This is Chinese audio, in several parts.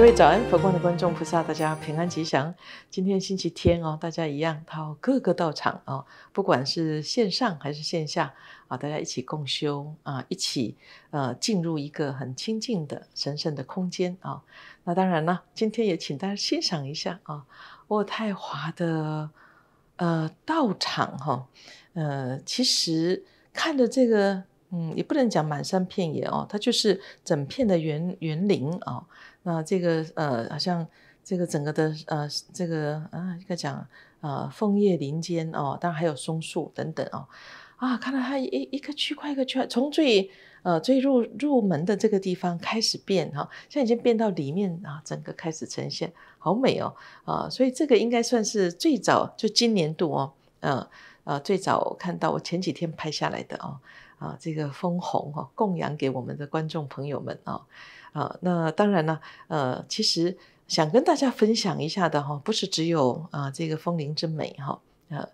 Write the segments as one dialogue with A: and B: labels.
A: 各位早安，佛光的观众菩萨，大家平安吉祥。今天星期天哦，大家一样到各个道场哦，不管是线上还是线下啊，大家一起共修啊，一起呃进入一个很清净的神圣的空间啊。那当然了，今天也请大家欣赏一下啊，渥太华的呃道场哈，呃，其实看着这个嗯，也不能讲满山遍野哦，它就是整片的园园林啊。那这个呃，好像这个整个的呃，这个啊，应该讲啊，枫叶林间哦，当然还有松树等等哦，啊，看到它一一个区块一个区块，从最呃最入入门的这个地方开始变哈，现在已经变到里面啊，整个开始呈现，好美哦啊，所以这个应该算是最早就今年度哦，嗯呃，最早看到我前几天拍下来的哦。啊，这个枫红哈，供养给我们的观众朋友们啊。啊，那当然了，呃，其实想跟大家分享一下的哈，不是只有啊这个风铃之美哈，啊，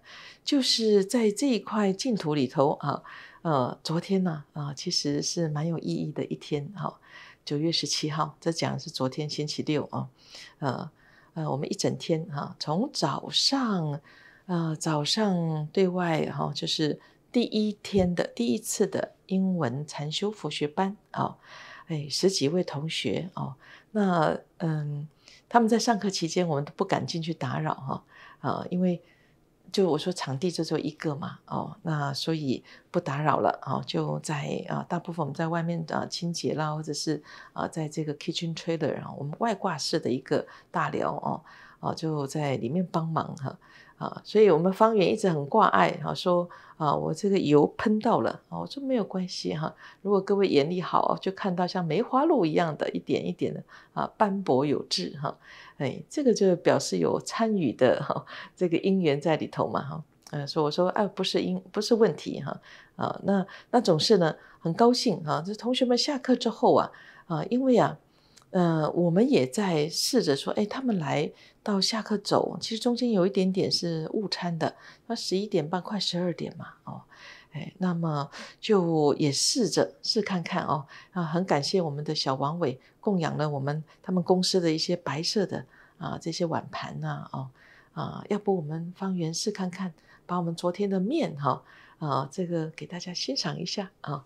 A: 就是在这一块净土里头啊，呃，昨天呢啊，其实是蛮有意义的一天哈，九月十七号，这讲是昨天星期六啊，呃呃，我们一整天哈，从早上啊，早上对外哈，就是第一天的第一次的英文禅修佛学班啊。哎，十几位同学哦，那嗯，他们在上课期间，我们都不敢进去打扰哈啊，因为就我说场地只有一个嘛哦，那所以不打扰了啊，就在啊，大部分我们在外面啊清洁啦，或者是啊，在这个 kitchen trailer，然后我们外挂式的一个大寮哦哦，就在里面帮忙哈。啊，所以我们方圆一直很挂碍啊，说啊，我这个油喷到了啊，我说没有关系哈，如果各位眼力好，就看到像梅花鹿一样的一点一点的啊，斑驳有致哈，哎，这个就表示有参与的哈，这个因缘在里头嘛哈，嗯、所我说哎，不是因，不是问题哈，啊，那那总是呢，很高兴哈，这同学们下课之后啊，啊，因为啊。那我们也在试着说，哎，他们来到下课走，其实中间有一点点是误餐的，那十一点半快十二点嘛，哦，哎，那么就也试着试看看哦，啊，很感谢我们的小王伟供养了我们他们公司的一些白色的啊这些碗盘呐，哦，啊，要不我们方圆试看看，把我们昨天的面哈，啊，这个给大家欣赏一下啊。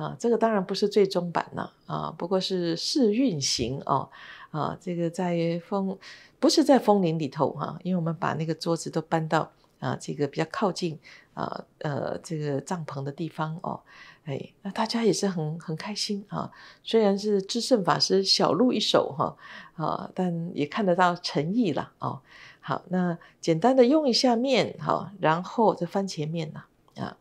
A: 啊，这个当然不是最终版了啊，不过是试运行哦。啊，这个在风，不是在风铃里头哈，因为我们把那个桌子都搬到啊，这个比较靠近啊，呃，这个帐篷的地方哦。哎，那大家也是很很开心啊，虽然是智胜法师小露一手哈啊，但也看得到诚意了哦。好，那简单的用一下面哈，然后这番茄面呐啊，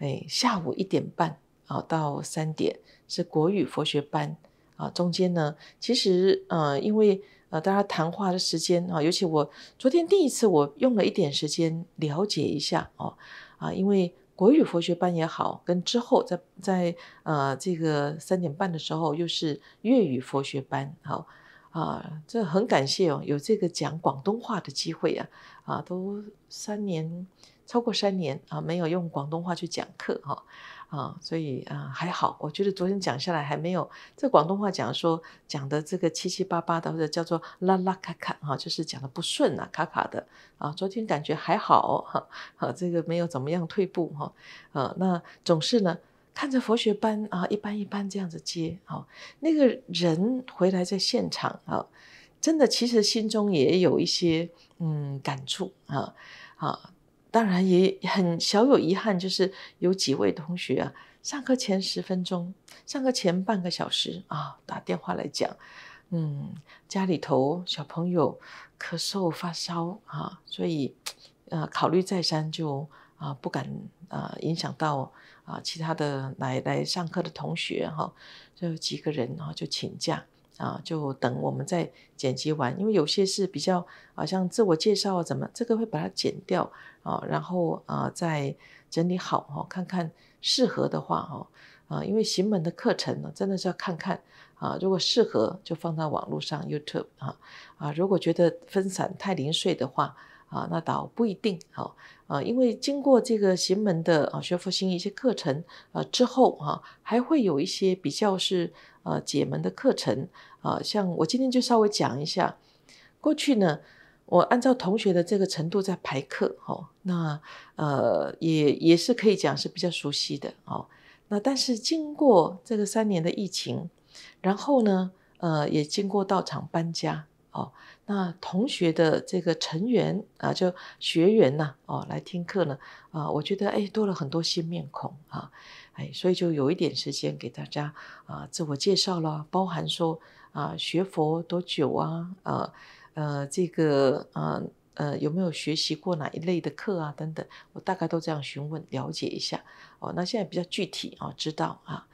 A: 哎，下午一点半。啊，到三点是国语佛学班啊，中间呢，其实呃，因为呃大家谈话的时间啊，尤其我昨天第一次我用了一点时间了解一下哦啊，因为国语佛学班也好，跟之后在在呃这个三点半的时候又是粤语佛学班，好啊，这很感谢哦，有这个讲广东话的机会啊啊，都三年超过三年啊，没有用广东话去讲课哈。啊，所以啊还好，我觉得昨天讲下来还没有在广东话讲说讲的这个七七八八的，或者叫做拉拉卡卡哈，就是讲的不顺啊，卡卡的啊。昨天感觉还好哈，啊这个没有怎么样退步哈啊。那总是呢看着佛学班啊，一般一般这样子接啊，那个人回来在现场啊，真的其实心中也有一些嗯感触啊啊。当然也很小有遗憾，就是有几位同学啊，上课前十分钟、上课前半个小时啊，打电话来讲，嗯，家里头小朋友咳嗽发烧啊，所以呃考虑再三，就啊不敢啊影响到啊其他的来来上课的同学哈，就几个人哈就请假。啊，就等我们再剪辑完，因为有些是比较，好像自我介绍啊，怎么这个会把它剪掉啊，然后啊再整理好哈，看看适合的话哈啊，因为行门的课程呢，真的是要看看啊，如果适合就放到网络上 YouTube 啊啊，如果觉得分散太零碎的话啊，那倒不一定哈啊，因为经过这个行门的啊学佛兴一些课程啊之后啊，还会有一些比较是。啊，解门的课程啊，像我今天就稍微讲一下。过去呢，我按照同学的这个程度在排课，哈，那呃也也是可以讲是比较熟悉的，哦。那但是经过这个三年的疫情，然后呢，呃，也经过道场搬家，哦，那同学的这个成员啊，就学员呐，哦，来听课呢，啊，我觉得哎多了很多新面孔啊。哎，所以就有一点时间给大家啊自我介绍了，包含说啊学佛多久啊，呃呃这个呃呃有没有学习过哪一类的课啊等等，我大概都这样询问了解一下。哦，那现在比较具体啊，知道啊，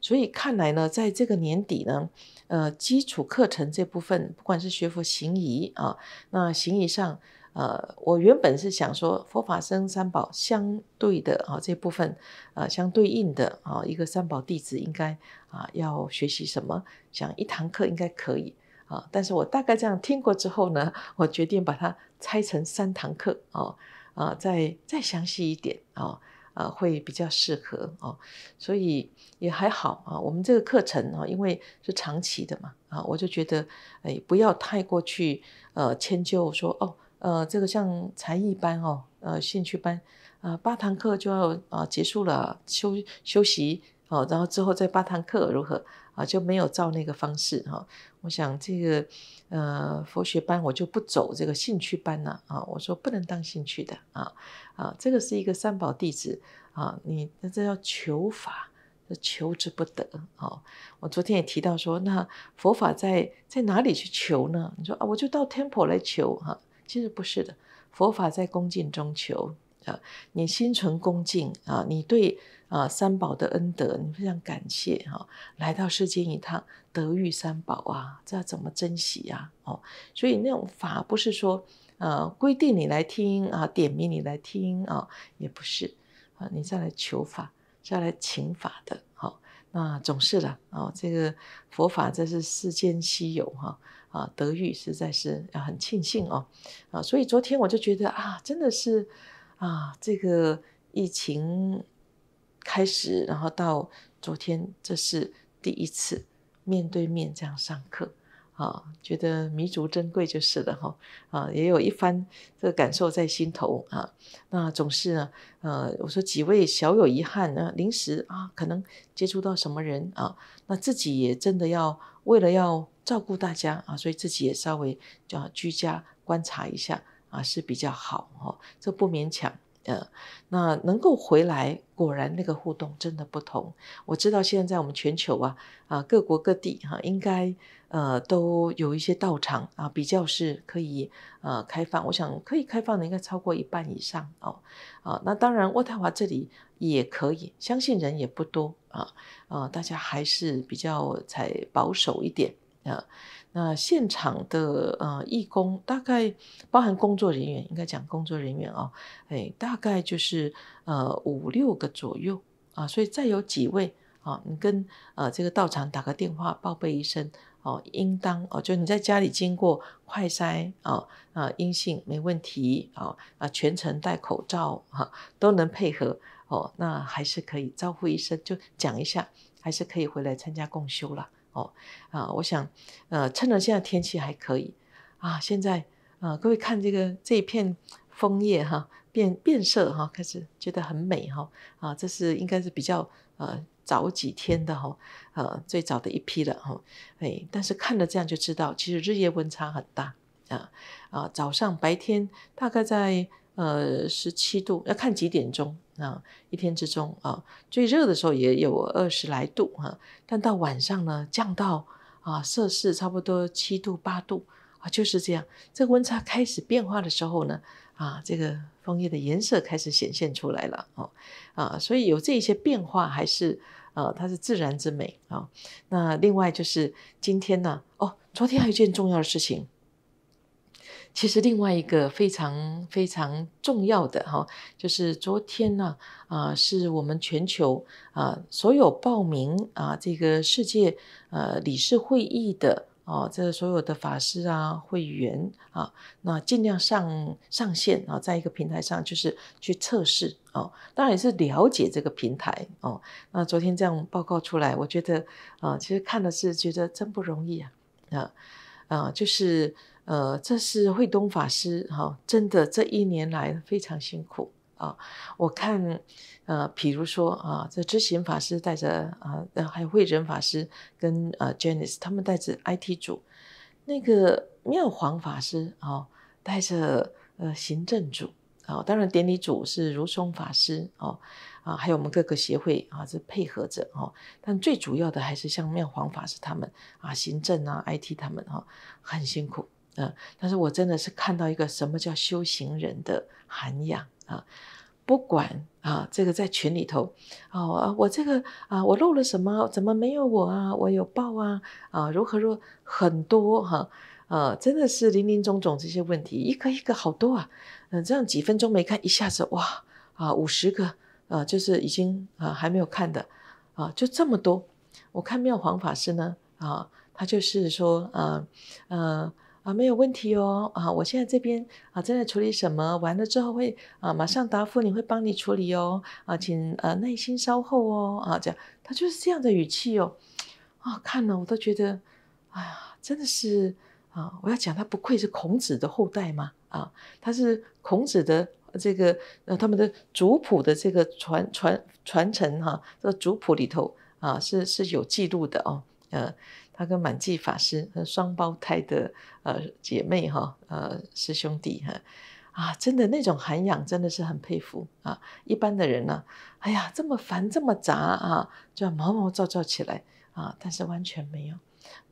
A: 所以看来呢，在这个年底呢，呃，基础课程这部分，不管是学佛行仪啊，那行仪上。呃，我原本是想说佛法僧三宝相对的啊这部分，呃相对应的啊一个三宝弟子应该啊要学习什么，讲一堂课应该可以啊。但是我大概这样听过之后呢，我决定把它拆成三堂课哦，啊再再详细一点啊，呃会比较适合哦。所以也还好啊，我们这个课程啊，因为是长期的嘛啊，我就觉得哎不要太过去呃迁就说哦。呃，这个像才艺班哦，呃，兴趣班，啊，八堂课就要啊结束了，休休息哦，然后之后再八堂课如何啊？就没有照那个方式哈。我想这个呃佛学班我就不走这个兴趣班了啊。我说不能当兴趣的啊啊，这个是一个三宝弟子啊，你这叫求法，求之不得哦。我昨天也提到说，那佛法在在哪里去求呢？你说啊，我就到 temple 来求哈。其实不是的，佛法在恭敬中求啊，你心存恭敬啊，你对啊三宝的恩德你非常感谢哈，来到世间一趟得遇三宝啊，这要怎么珍惜呀？哦，所以那种法不是说呃规定你来听啊，点名你来听啊，也不是啊，你再来求法，再来请法的，好，那总是的啊，这个佛法这是世间稀有哈。啊，德育实在是啊很庆幸哦，啊，所以昨天我就觉得啊，真的是啊，这个疫情开始，然后到昨天，这是第一次面对面这样上课。啊，觉得弥足珍贵就是了哈，啊，也有一番这个感受在心头啊。那总是呢，呃，我说几位小有遗憾呢，临时啊，可能接触到什么人啊，那自己也真的要为了要照顾大家啊，所以自己也稍微叫居家观察一下啊，是比较好哦，这不勉强。呃，那能够回来，果然那个互动真的不同。我知道现在我们全球啊啊，各国各地哈，应该呃都有一些道场啊，比较是可以呃开放。我想可以开放的应该超过一半以上哦啊。那当然渥太华这里也可以，相信人也不多啊啊，大家还是比较才保守一点啊。那现场的呃义工大概包含工作人员，应该讲工作人员哦，哎，大概就是呃五六个左右啊，所以再有几位啊，你跟呃这个道场打个电话报备一声哦，应当哦，就你在家里经过快筛啊啊阴性没问题啊啊全程戴口罩哈都能配合哦，那还是可以招呼一声，就讲一下，还是可以回来参加共修了。哦，啊，我想，呃，趁着现在天气还可以，啊，现在，啊，各位看这个这一片枫叶哈，变变色哈，开始觉得很美哈，啊，这是应该是比较呃早几天的哈，呃，最早的一批了哈，哎，但是看了这样就知道，其实日夜温差很大啊啊，早上白天大概在。呃，十七度要看几点钟啊？一天之中啊，最热的时候也有二十来度啊，但到晚上呢，降到啊摄氏差不多七度八度啊，就是这样。这温差开始变化的时候呢，啊，这个枫叶的颜色开始显现出来了哦啊，所以有这一些变化，还是呃，它是自然之美啊。那另外就是今天呢，哦，昨天还有一件重要的事情。其实另外一个非常非常重要的哈，就是昨天呢啊，是我们全球啊所有报名啊这个世界呃理事会议的哦，这所有的法师啊会员啊，那尽量上上线啊，在一个平台上就是去测试哦，当然也是了解这个平台哦。那昨天这样报告出来，我觉得啊，其实看了是觉得真不容易啊啊啊，就是。呃，这是慧东法师哈，真的这一年来非常辛苦啊。我看，呃，比如说啊，这知行法师带着啊，还有慧仁法师跟呃 Janice 他们带着 IT 组，那个妙黄法师啊带着呃行政组啊，当然典礼组是如松法师哦，啊，还有我们各个协会啊是配合着哦，但最主要的还是像妙黄法师他们啊，行政啊 IT 他们哈，很辛苦。嗯，但是我真的是看到一个什么叫修行人的涵养啊！不管啊，这个在群里头，哦啊，我这个啊，我漏了什么？怎么没有我啊？我有报啊？啊，如何何很多哈？呃，真的是林林总总这些问题，一个一个好多啊！嗯，这样几分钟没看，一下子哇啊，五十个啊，就是已经啊还没有看的啊，就这么多。我看妙黄法师呢啊，他就是说啊呃。啊，没有问题哦。啊，我现在这边啊正在处理什么，完了之后会啊马上答复你，会帮你处理哦。啊，请呃耐心稍后哦。啊，这样他就是这样的语气哦。啊，看了我都觉得，哎呀，真的是啊，我要讲他不愧是孔子的后代嘛。啊，他是孔子的这个呃他们的族谱的这个传传传承哈，这族谱里头啊是是有记录的哦。呃。他跟满记法师是双胞胎的呃姐妹哈呃师兄弟哈啊真的那种涵养真的是很佩服啊一般的人呢哎呀这么烦这么杂啊就要毛毛躁躁起来啊但是完全没有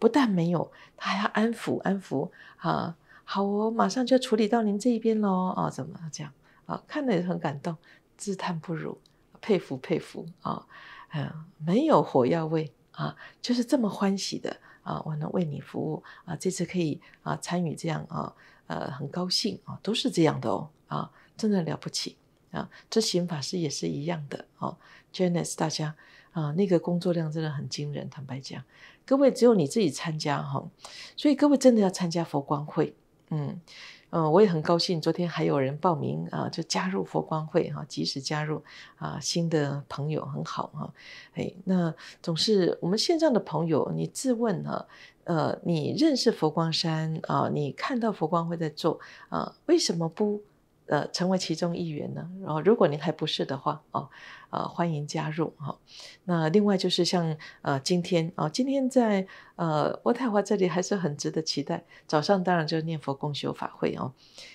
A: 不但没有他还要安抚安抚啊好我马上就要处理到您这一边喽啊怎么这样啊看了也很感动自叹不如佩服佩服啊嗯没有火药味。啊，就是这么欢喜的啊！我能为你服务啊，这次可以啊，参与这样啊，呃，很高兴啊，都是这样的哦啊，真的了不起啊！这行法师也是一样的哦，Janice 大家啊，那个工作量真的很惊人，坦白讲，各位只有你自己参加哈，所以各位真的要参加佛光会，嗯。嗯，我也很高兴，昨天还有人报名啊，就加入佛光会哈，及时加入啊，新的朋友很好哈，哎，那总是我们线上的朋友，你自问哈，呃，你认识佛光山啊，你看到佛光会在做啊，为什么不？呃，成为其中一员呢。然后，如果您还不是的话，哦，啊，欢迎加入哈。那另外就是像呃，今天啊，今天在呃，渥太华这里还是很值得期待。早上当然就念佛共修法会哦，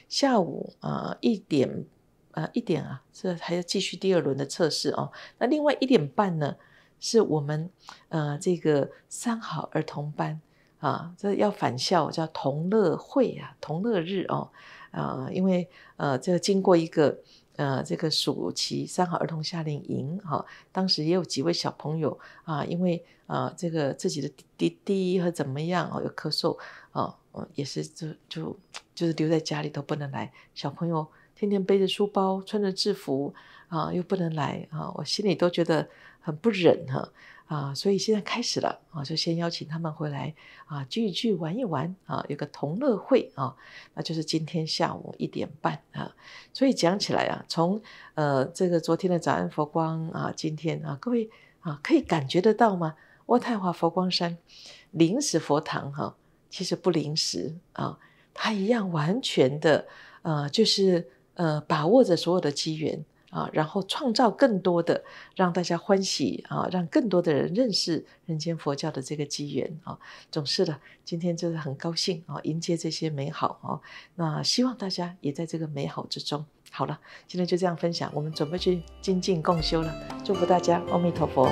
A: 下午呃一点呃一点啊，这还要继续第二轮的测试哦。那另外一点半呢，是我们呃这个三好儿童班啊，这要返校，叫同乐会啊，同乐日哦。呃，因为呃，这个经过一个呃，这个暑期三好儿童夏令营哈，当时也有几位小朋友啊，因为啊，这个自己的滴滴和怎么样哦，有咳嗽啊，也是就就就是留在家里头不能来。小朋友天天背着书包，穿着制服。啊，又不能来啊，我心里都觉得很不忍哈啊，所以现在开始了啊，就先邀请他们回来啊，聚一聚，玩一玩啊，有个同乐会啊，那就是今天下午一点半啊。所以讲起来啊，从呃这个昨天的早安佛光啊，今天啊，各位啊，可以感觉得到吗？渥太华佛光山临时佛堂哈，其实不临时啊，它一样完全的呃，就是呃，把握着所有的机缘。啊，然后创造更多的让大家欢喜啊，让更多的人认识人间佛教的这个机缘啊，总是的，今天就是很高兴啊，迎接这些美好啊，那希望大家也在这个美好之中。好了，今天就这样分享，我们准备去精进共修了，祝福大家，阿弥陀佛。